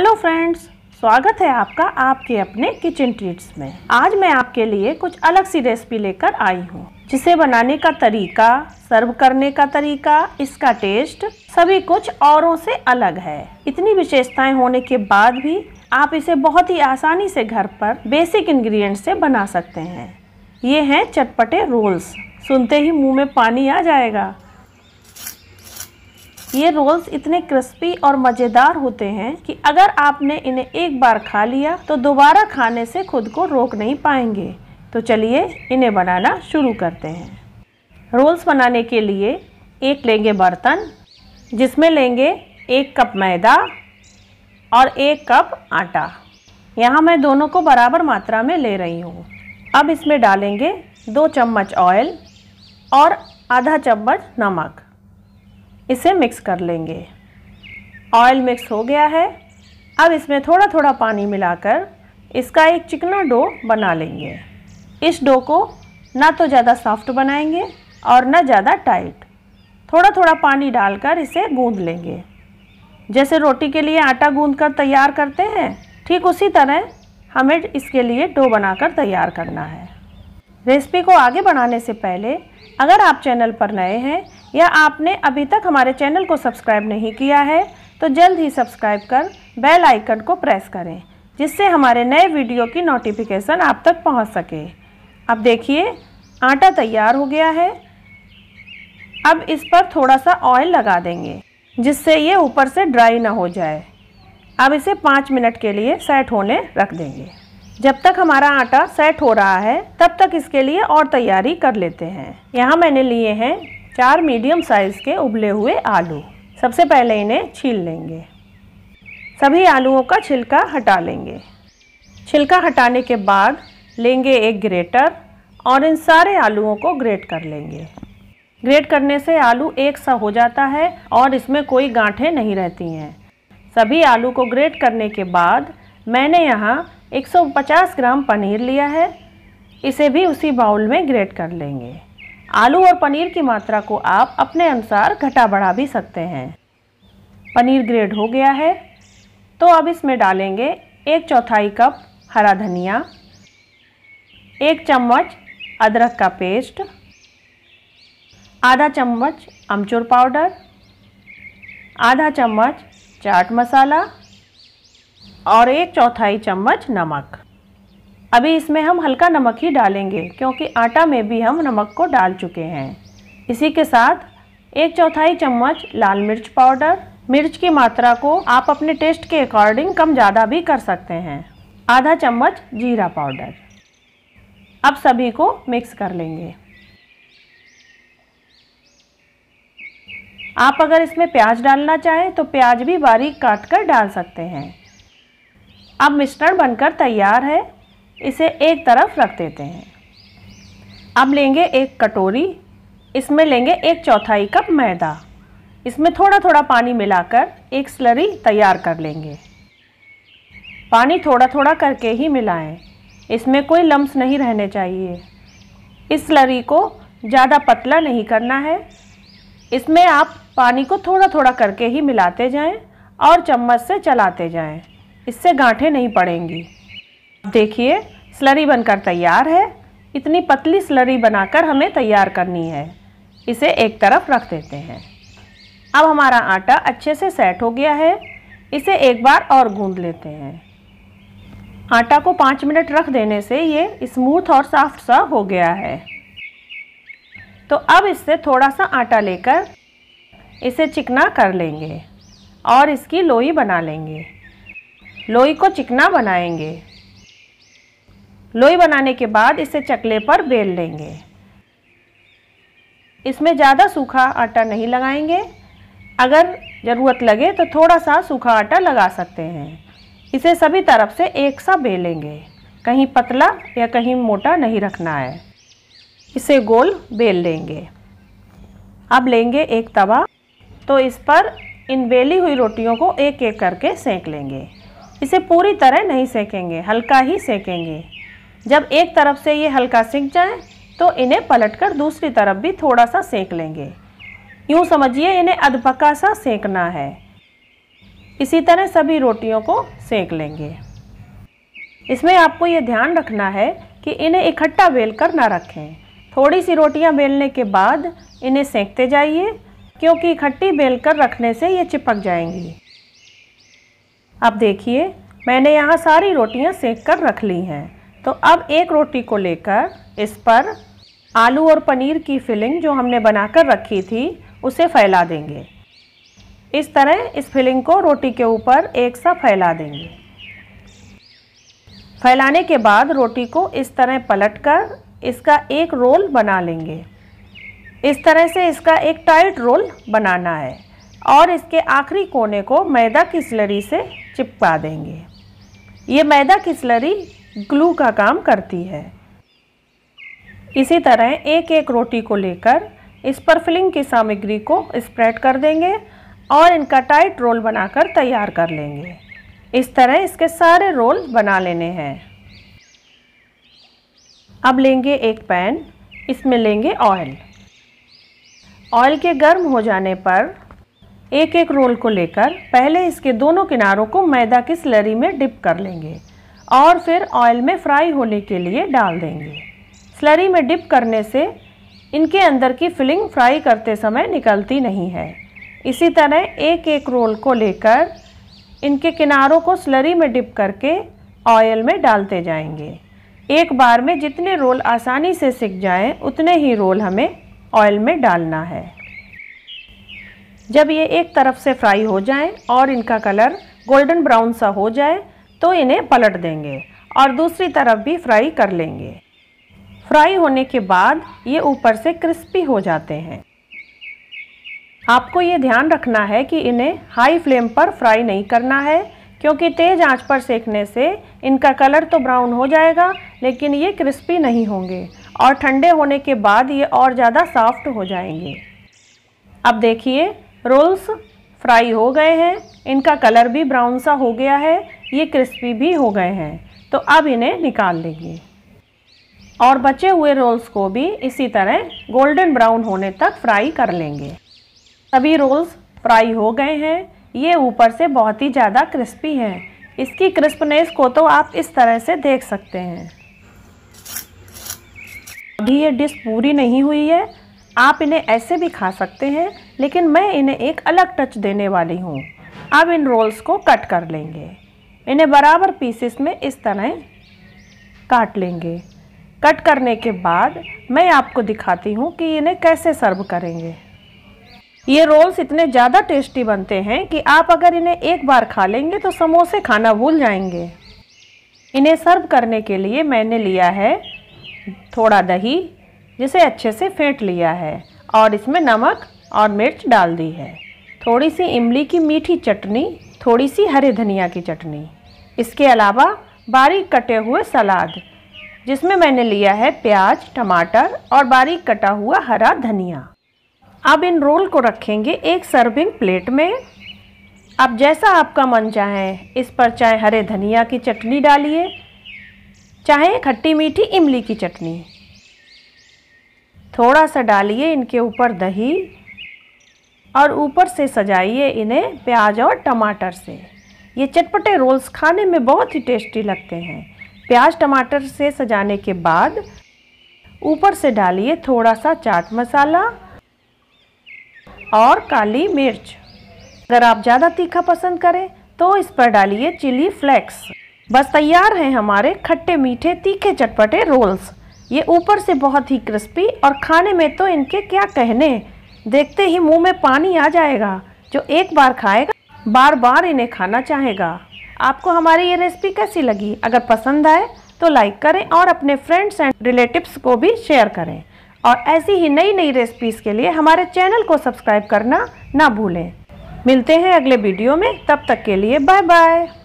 Hello friends स्वागत है आपका आपके अपने किचन ट्रीट्स में आज मैं आपके लिए कुछ अलग सी रेसिपी लेकर आई हूँ जिसे बनाने का तरीका सर्व करने का तरीका इसका टेस्ट सभी कुछ औरों से अलग है इतनी विशेषताएं होने के बाद भी आप इसे बहुत ही आसानी से घर पर बेसिक इंग्रेडिएंट से बना सकते हैं ये हैं चटपटे रोल्स सुनते ही मुंह में पानी आ जाएगा ये रोल्स इतने क्रिस्पी और मज़ेदार होते हैं कि अगर आपने इन्हें एक बार खा लिया तो दोबारा खाने से खुद को रोक नहीं पाएंगे तो चलिए इन्हें बनाना शुरू करते हैं रोल्स बनाने के लिए एक लेंगे बर्तन जिसमें लेंगे एक कप मैदा और एक कप आटा यहाँ मैं दोनों को बराबर मात्रा में ले रही हूँ अब इसमें डालेंगे दो चम्मच ऑयल और आधा चम्मच नमक इसे मिक्स कर लेंगे ऑयल मिक्स हो गया है अब इसमें थोड़ा थोड़ा पानी मिलाकर इसका एक चिकना डो बना लेंगे इस डो को ना तो ज़्यादा सॉफ्ट बनाएंगे और ना ज़्यादा टाइट थोड़ा थोड़ा पानी डालकर इसे गूंद लेंगे जैसे रोटी के लिए आटा गूंद कर तैयार करते हैं ठीक उसी तरह हमें इसके लिए डो बनाकर तैयार करना है रेसिपी को आगे बढ़ाने से पहले अगर आप चैनल पर नए हैं या आपने अभी तक हमारे चैनल को सब्सक्राइब नहीं किया है तो जल्द ही सब्सक्राइब कर बेल आइकन को प्रेस करें जिससे हमारे नए वीडियो की नोटिफिकेशन आप तक पहुंच सके अब देखिए आटा तैयार हो गया है अब इस पर थोड़ा सा ऑयल लगा देंगे जिससे ये ऊपर से ड्राई ना हो जाए अब इसे पाँच मिनट के लिए सेट होने रख देंगे जब तक हमारा आटा सेट हो रहा है तब तक इसके लिए और तैयारी कर लेते हैं यहाँ मैंने लिए हैं चार मीडियम साइज़ के उबले हुए आलू सबसे पहले इन्हें छील लेंगे सभी आलूओं का छिलका हटा लेंगे छिलका हटाने के बाद लेंगे एक ग्रेटर और इन सारे आलूओं को ग्रेट कर लेंगे ग्रेट करने से आलू एक सा हो जाता है और इसमें कोई गांठें नहीं रहती हैं सभी आलू को ग्रेट करने के बाद मैंने यहाँ 150 ग्राम पनीर लिया है इसे भी उसी बाउल में ग्रेट कर लेंगे आलू और पनीर की मात्रा को आप अपने अनुसार घटा बढ़ा भी सकते हैं पनीर ग्रेड हो गया है तो अब इसमें डालेंगे एक चौथाई कप हरा धनिया एक चम्मच अदरक का पेस्ट आधा चम्मच अमचूर पाउडर आधा चम्मच चाट मसाला और एक चौथाई चम्मच नमक अभी इसमें हम हल्का नमक ही डालेंगे क्योंकि आटा में भी हम नमक को डाल चुके हैं इसी के साथ एक चौथाई चम्मच लाल मिर्च पाउडर मिर्च की मात्रा को आप अपने टेस्ट के अकॉर्डिंग कम ज़्यादा भी कर सकते हैं आधा चम्मच जीरा पाउडर अब सभी को मिक्स कर लेंगे आप अगर इसमें प्याज डालना चाहें तो प्याज भी बारीक काट कर डाल सकते हैं अब मिश्रण बनकर तैयार है इसे एक तरफ रख देते हैं अब लेंगे एक कटोरी इसमें लेंगे एक चौथाई कप मैदा इसमें थोड़ा थोड़ा पानी मिलाकर एक स्लरी तैयार कर लेंगे पानी थोड़ा थोड़ा करके ही मिलाएं इसमें कोई लम्स नहीं रहने चाहिए इस स्लरी को ज़्यादा पतला नहीं करना है इसमें आप पानी को थोड़ा थोड़ा करके ही मिलाते जाएं और चम्मच से चलाते जाएं। इससे गांठें नहीं पड़ेंगी देखिए स्लरी बनकर तैयार है इतनी पतली स्लरी बनाकर हमें तैयार करनी है इसे एक तरफ रख देते हैं अब हमारा आटा अच्छे से सेट हो गया है इसे एक बार और गूँध लेते हैं आटा को पाँच मिनट रख देने से ये स्मूथ और सॉफ्ट सा हो गया है तो अब इससे थोड़ा सा आटा लेकर इसे चिकना कर लेंगे और इसकी लोई बना लेंगे लोई को चिकना बनाएंगे लोई बनाने के बाद इसे चकले पर बेल लेंगे इसमें ज़्यादा सूखा आटा नहीं लगाएंगे अगर ज़रूरत लगे तो थोड़ा सा सूखा आटा लगा सकते हैं इसे सभी तरफ से एक सा बेलेंगे कहीं पतला या कहीं मोटा नहीं रखना है इसे गोल बेल लेंगे अब लेंगे एक तवा तो इस पर इन बेली हुई रोटियों को एक एक करके सेंक लेंगे इसे पूरी तरह नहीं सेकेंगे हल्का ही सेकेंगे जब एक तरफ से ये हल्का सिक जाए तो इन्हें पलटकर दूसरी तरफ भी थोड़ा सा सेक लेंगे यूँ समझिए इन्हें अधपका सा सेंकना है इसी तरह सभी रोटियों को सेंक लेंगे इसमें आपको ये ध्यान रखना है कि इन्हें इकट्ठा बेल कर ना रखें थोड़ी सी रोटियां बेलने के बाद इन्हें सेंकते जाइए क्योंकि इकट्ठी बेल कर रखने से ये चिपक जाएंगी अब देखिए मैंने यहाँ सारी रोटियाँ सेंक कर रख ली हैं तो अब एक रोटी को लेकर इस पर आलू और पनीर की फिलिंग जो हमने बनाकर रखी थी उसे फैला देंगे इस तरह इस फिलिंग को रोटी के ऊपर एक सा फैला देंगे फैलाने के बाद रोटी को इस तरह पलटकर इसका एक रोल बना लेंगे इस तरह से इसका एक टाइट रोल बनाना है और इसके आखिरी कोने को मैदा की स्लरी से चिपका देंगे ये मैदा की स्लरी ग्लू का काम करती है इसी तरह एक एक रोटी को लेकर इस पर फिलिंग की सामग्री को स्प्रेड कर देंगे और इनका टाइट रोल बनाकर तैयार कर लेंगे इस तरह इसके सारे रोल बना लेने हैं अब लेंगे एक पैन इसमें लेंगे ऑयल ऑयल के गर्म हो जाने पर एक एक रोल को लेकर पहले इसके दोनों किनारों को मैदा की स्लरी में डिप कर लेंगे और फिर ऑयल में फ्राई होने के लिए डाल देंगे स्लरी में डिप करने से इनके अंदर की फिलिंग फ्राई करते समय निकलती नहीं है इसी तरह एक एक रोल को लेकर इनके किनारों को स्लरी में डिप करके ऑयल में डालते जाएंगे एक बार में जितने रोल आसानी से सिक जाएं उतने ही रोल हमें ऑयल में डालना है जब ये एक तरफ से फ्राई हो जाएं और इनका कलर गोल्डन ब्राउन सा हो जाए तो इन्हें पलट देंगे और दूसरी तरफ भी फ्राई कर लेंगे फ्राई होने के बाद ये ऊपर से क्रिस्पी हो जाते हैं आपको ये ध्यान रखना है कि इन्हें हाई फ्लेम पर फ्राई नहीं करना है क्योंकि तेज़ आंच पर सेकने से इनका कलर तो ब्राउन हो जाएगा लेकिन ये क्रिस्पी नहीं होंगे और ठंडे होने के बाद ये और ज़्यादा सॉफ्ट हो जाएंगे अब देखिए रोल्स फ्राई हो गए हैं इनका कलर भी ब्राउन सा हो गया है ये क्रिस्पी भी हो गए हैं तो अब इन्हें निकाल लेंगे और बचे हुए रोल्स को भी इसी तरह गोल्डन ब्राउन होने तक फ्राई कर लेंगे सभी रोल्स फ्राई हो गए हैं ये ऊपर से बहुत ही ज़्यादा क्रिस्पी हैं इसकी क्रिस्पनेस को तो आप इस तरह से देख सकते हैं अभी ये डिश पूरी नहीं हुई है आप इन्हें ऐसे भी खा सकते हैं लेकिन मैं इन्हें एक अलग टच देने वाली हूँ अब इन रोल्स को कट कर लेंगे इन्हें बराबर पीसेस में इस तरह काट लेंगे कट करने के बाद मैं आपको दिखाती हूँ कि इन्हें कैसे सर्व करेंगे ये रोल्स इतने ज़्यादा टेस्टी बनते हैं कि आप अगर इन्हें एक बार खा लेंगे तो समोसे खाना भूल जाएंगे इन्हें सर्व करने के लिए मैंने लिया है थोड़ा दही जिसे अच्छे से फेंट लिया है और इसमें नमक और मिर्च डाल दी है थोड़ी सी इमली की मीठी चटनी थोड़ी सी हरे धनिया की चटनी इसके अलावा बारीक कटे हुए सलाद जिसमें मैंने लिया है प्याज टमाटर और बारीक कटा हुआ हरा धनिया अब इन रोल को रखेंगे एक सर्विंग प्लेट में अब जैसा आपका मन चाहे इस पर चाहे हरे धनिया की चटनी डालिए चाहे खट्टी मीठी इमली की चटनी थोड़ा सा डालिए इनके ऊपर दही और ऊपर से सजाइए इन्हें प्याज और टमाटर से ये चटपटे रोल्स खाने में बहुत ही टेस्टी लगते हैं प्याज टमाटर से सजाने के बाद ऊपर से डालिए थोड़ा सा चाट मसाला और काली मिर्च अगर आप ज़्यादा तीखा पसंद करें तो इस पर डालिए चिली फ्लेक्स बस तैयार हैं हमारे खट्टे मीठे तीखे चटपटे रोल्स ये ऊपर से बहुत ही क्रिस्पी और खाने में तो इनके क्या कहने देखते ही मुंह में पानी आ जाएगा जो एक बार खाएगा बार बार इन्हें खाना चाहेगा आपको हमारी ये रेसिपी कैसी लगी अगर पसंद आए तो लाइक करें और अपने फ्रेंड्स एंड रिलेटिव्स को भी शेयर करें और ऐसी ही नई नई रेसिपीज़ के लिए हमारे चैनल को सब्सक्राइब करना ना भूलें मिलते हैं अगले वीडियो में तब तक के लिए बाय बाय